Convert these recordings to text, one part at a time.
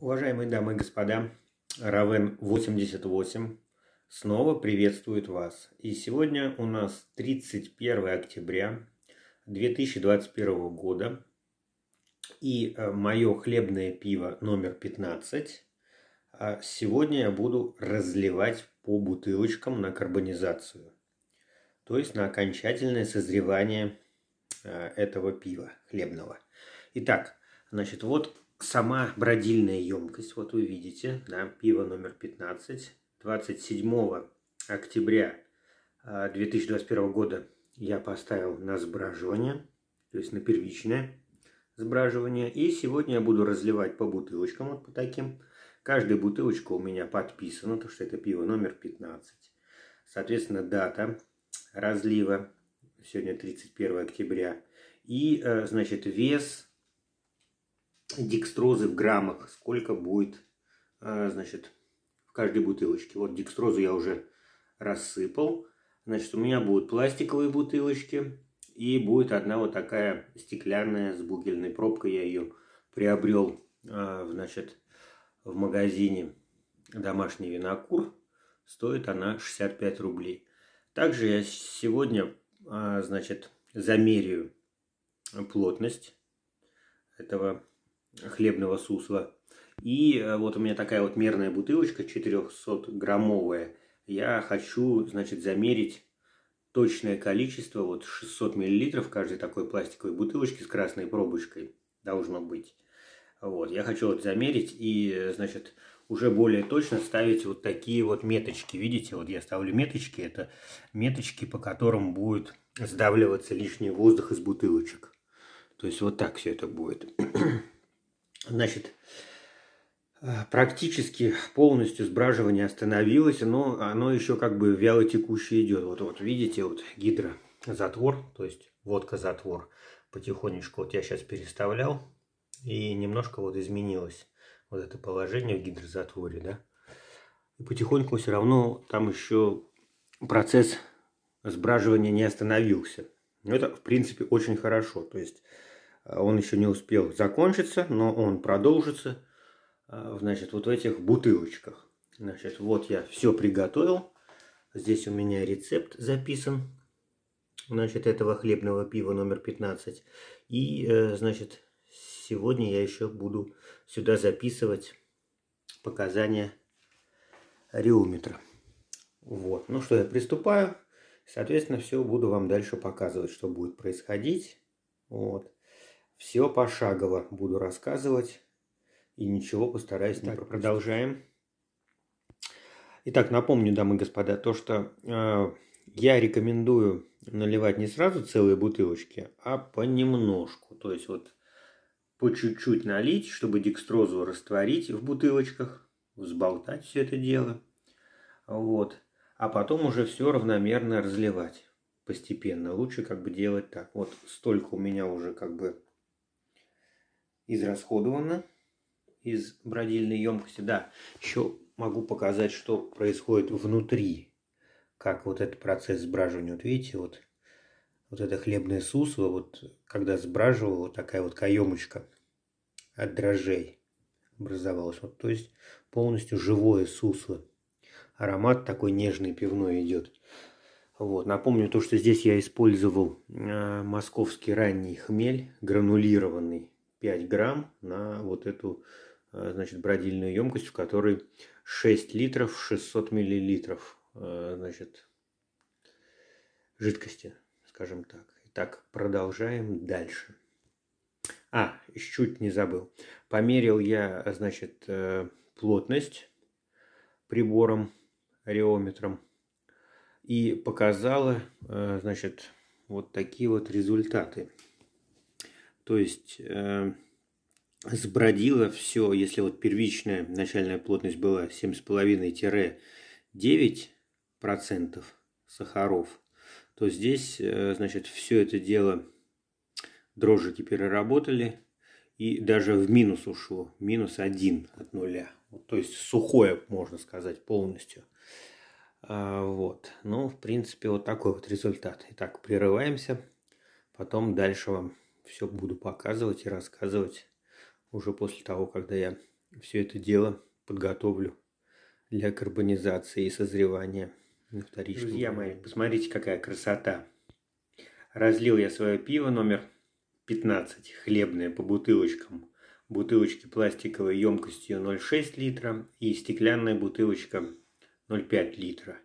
Уважаемые дамы и господа, Равен 88 снова приветствует вас. И сегодня у нас 31 октября 2021 года и э, мое хлебное пиво номер 15 а сегодня я буду разливать по бутылочкам на карбонизацию, то есть на окончательное созревание э, этого пива хлебного. Итак, значит, вот сама бродильная емкость, вот вы видите, да, пиво номер 15, 27 октября 2021 а, года я поставил на сбраживание, то есть на первичное сбраживание. И сегодня я буду разливать по бутылочкам, вот по таким. Каждая бутылочка у меня подписана, потому что это пиво номер 15. Соответственно, дата разлива, сегодня 31 октября. И, э, значит, вес декстрозы в граммах, сколько будет, э, значит, в каждой бутылочке. Вот декстрозу я уже рассыпал. Значит, у меня будут пластиковые бутылочки и будет одна вот такая стеклянная с бугельной пробкой. Я ее приобрел, э, значит, в магазине «Домашний винокур». Стоит она 65 рублей. Также я сегодня, э, значит, замерю плотность этого хлебного сусла. И э, вот у меня такая вот мерная бутылочка 400-граммовая. Я хочу, значит, замерить точное количество, вот 600 миллилитров каждой такой пластиковой бутылочки с красной пробочкой должно быть. Вот, я хочу вот замерить и, э, значит, уже более точно ставить вот такие вот меточки. Видите, вот я ставлю меточки, это меточки, по которым будет сдавливаться лишний воздух из бутылочек. То есть вот так все это будет. Значит, э, практически полностью сбраживание остановилось, но оно еще как бы вяло текущее идет. Вот, вот видите, вот гидро затвор, то есть водка затвор потихонечку вот я сейчас переставлял и немножко вот изменилось вот это положение в гидрозатворе, да. И потихоньку все равно там еще процесс сбраживания не остановился. Но это, в принципе, очень хорошо. То есть он еще не успел закончиться, но он продолжится, э, значит, вот в этих бутылочках. Значит, вот я все приготовил. Здесь у меня рецепт записан, значит, этого хлебного пива номер 15. И, э, значит, сегодня я еще буду сюда записывать показания реометра. Вот, ну что, я приступаю. Соответственно, все буду вам дальше показывать, что будет происходить. Вот. Все пошагово буду рассказывать и ничего постараюсь Итак, не пропустить. Продолжаем. Итак, напомню, дамы и господа, то, что э, я рекомендую наливать не сразу целые бутылочки, а понемножку. То есть вот по чуть-чуть налить, чтобы декстрозу растворить в бутылочках, взболтать все это дело. Вот. А потом уже все равномерно разливать постепенно. Лучше как бы делать так. Вот столько у меня уже как бы израсходовано из бродильной емкости. Да, еще могу показать, что происходит внутри. Как вот этот процесс сбраживания. Вот видите, вот, вот это хлебное сусло, вот когда сбраживало, вот такая вот каемочка от дрожжей образовалась. Вот, то есть полностью живое сусло. Аромат такой нежный пивной идет. Вот. Напомню то, что здесь я использовал э, московский ранний хмель, гранулированный 5 грамм на вот эту э, значит, бродильную емкость, в которой 6 литров 600 миллилитров э, значит, жидкости, скажем так. Итак, продолжаем дальше. А, чуть не забыл. Померил я, значит, э, плотность прибором, реометром. И показала, значит, вот такие вот результаты. То есть э, сбродило все, если вот первичная начальная плотность была 7,5-9% сахаров, то здесь, э, значит, все это дело дрожжики переработали и даже в минус ушло, минус 1 от нуля. То есть сухое, можно сказать, полностью. А, вот. Ну, в принципе, вот такой вот результат. Итак, прерываемся, потом дальше вам все буду показывать и рассказывать уже после того, когда я все это дело подготовлю для карбонизации и созревания на вторичном. Друзья мои, посмотрите, какая красота. Разлил я свое пиво номер 15, хлебное, по бутылочкам. Бутылочки пластиковой емкостью 0,6 литра и стеклянная бутылочка 0,5 литра.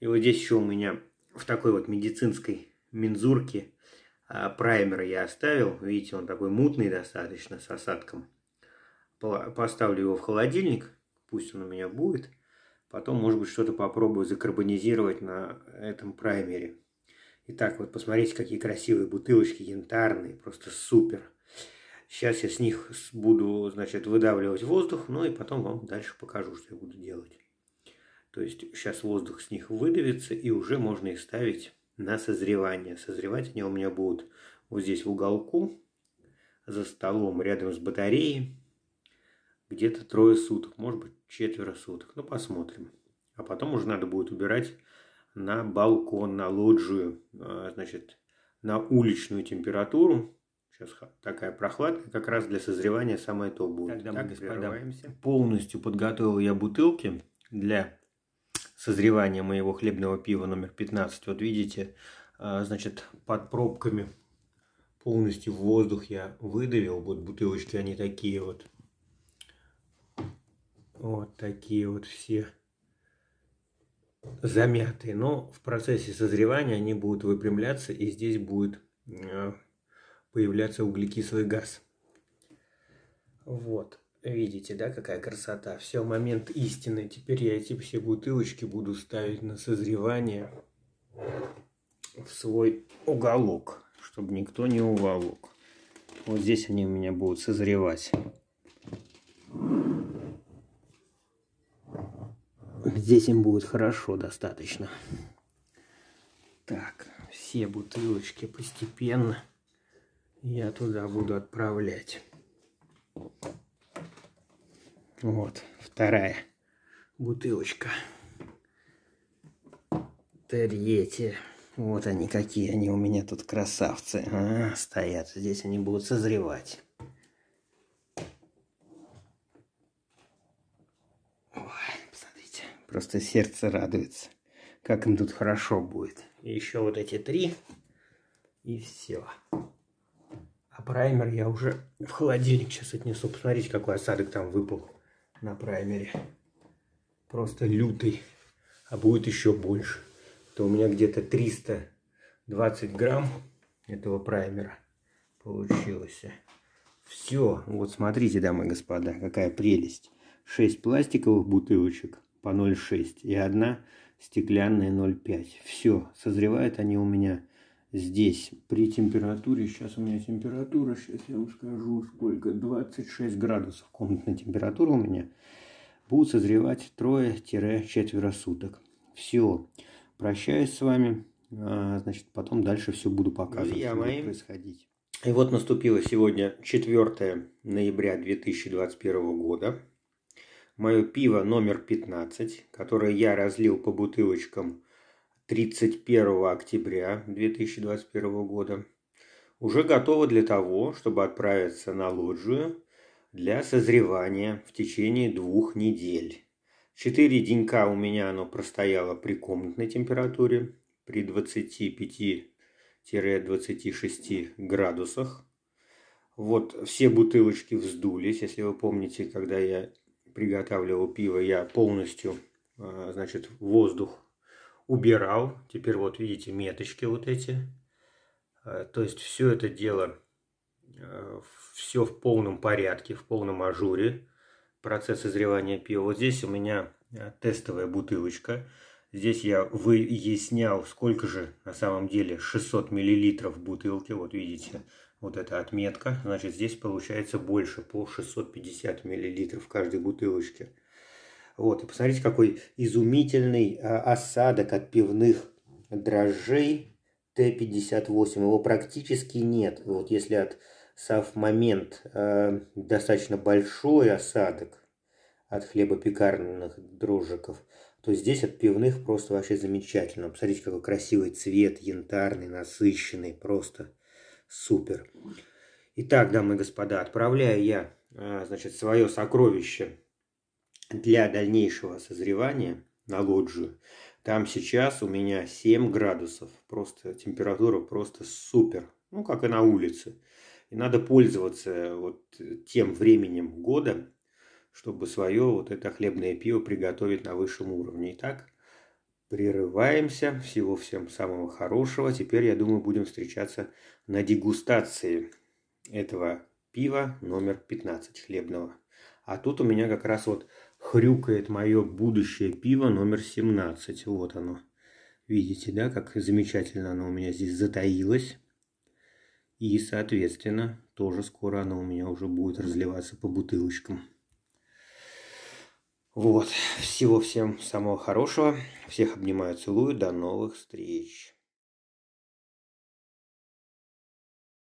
И вот здесь еще у меня в такой вот медицинской мензурке – а, праймер я оставил. Видите, он такой мутный достаточно, с осадком. Поставлю его в холодильник, пусть он у меня будет. Потом, может быть, что-то попробую закарбонизировать на этом праймере. Итак, вот посмотрите, какие красивые бутылочки янтарные, просто супер. Сейчас я с них буду, значит, выдавливать воздух, ну и потом вам дальше покажу, что я буду делать. То есть сейчас воздух с них выдавится, и уже можно их ставить на созревание. Созревать они у меня будут вот здесь в уголку, за столом, рядом с батареей. Где-то трое суток, может быть четверо суток. Ну, посмотрим. А потом уже надо будет убирать на балкон, на лоджию, а, значит, на уличную температуру. Сейчас такая прохладная, как раз для созревания самое то будет. Тогда так, мы, господа, полностью подготовил я бутылки для созревания моего хлебного пива номер 15. Вот видите, а, значит, под пробками полностью в воздух я выдавил. Вот бутылочки, они такие вот. Вот такие вот все замятые. Но в процессе созревания они будут выпрямляться, и здесь будет а, появляться углекислый газ. Вот. Видите, да, какая красота. Все, момент истины. Теперь я эти все бутылочки буду ставить на созревание в свой уголок, чтобы никто не уволок. Вот здесь они у меня будут созревать. Здесь им будет хорошо достаточно. Так, все бутылочки постепенно я туда буду отправлять. Вот, вторая бутылочка. Третья. Вот они какие, они у меня тут красавцы. А, стоят, здесь они будут созревать. Ой, посмотрите, просто сердце радуется. Как им тут хорошо будет. И еще вот эти три. И все. А праймер я уже в холодильник сейчас отнесу. Посмотрите, какой осадок там выпал на праймере. Просто лютый. А будет еще больше. То у меня где-то 320 грамм этого праймера получилось. Все. Вот смотрите, дамы и господа, какая прелесть. 6 пластиковых бутылочек по 0,6 и одна стеклянная 0,5. Все. Созревают они у меня здесь при температуре, сейчас у меня температура, сейчас я вам скажу сколько, 26 градусов комнатная температура у меня, будут созревать трое-четверо суток. Все, прощаюсь с вами, а, значит, потом дальше все буду показывать, что будет происходить. И вот наступило сегодня 4 ноября 2021 года. Мое пиво номер 15, которое я разлил по бутылочкам 31 октября 2021 года уже готова для того, чтобы отправиться на лоджию для созревания в течение двух недель. Четыре денька у меня оно простояло при комнатной температуре, при 25-26 градусах. Вот все бутылочки вздулись. Если вы помните, когда я приготавливал пиво, я полностью, а, значит, воздух убирал. Теперь вот видите меточки вот эти. Э, то есть все это дело, э, все в полном порядке, в полном ажуре. Процесс созревания пива. Вот здесь у меня э, тестовая бутылочка. Здесь я выяснял, сколько же на самом деле 600 миллилитров в бутылке. Вот видите, вот эта отметка. Значит, здесь получается больше по 650 миллилитров в каждой бутылочке. Вот, и посмотрите, какой изумительный а, осадок от пивных дрожжей Т-58. Его практически нет. Вот если от совмомент э, а, достаточно большой осадок от хлебопекарных дрожжиков, то здесь от пивных просто вообще замечательно. Посмотрите, какой красивый цвет, янтарный, насыщенный, просто супер. Итак, дамы и господа, отправляю я, э, значит, свое сокровище для дальнейшего созревания на лоджию. Там сейчас у меня 7 градусов. Просто температура просто супер. Ну, как и на улице. И надо пользоваться вот тем временем года, чтобы свое вот это хлебное пиво приготовить на высшем уровне. Итак, прерываемся. Всего всем самого хорошего. Теперь, я думаю, будем встречаться на дегустации этого пива номер 15 хлебного. А тут у меня как раз вот хрюкает мое будущее пиво номер 17. Вот оно. Видите, да, как замечательно оно у меня здесь затаилось. И, соответственно, тоже скоро оно у меня уже будет разливаться по бутылочкам. Вот. Всего всем самого хорошего. Всех обнимаю, целую. До новых встреч.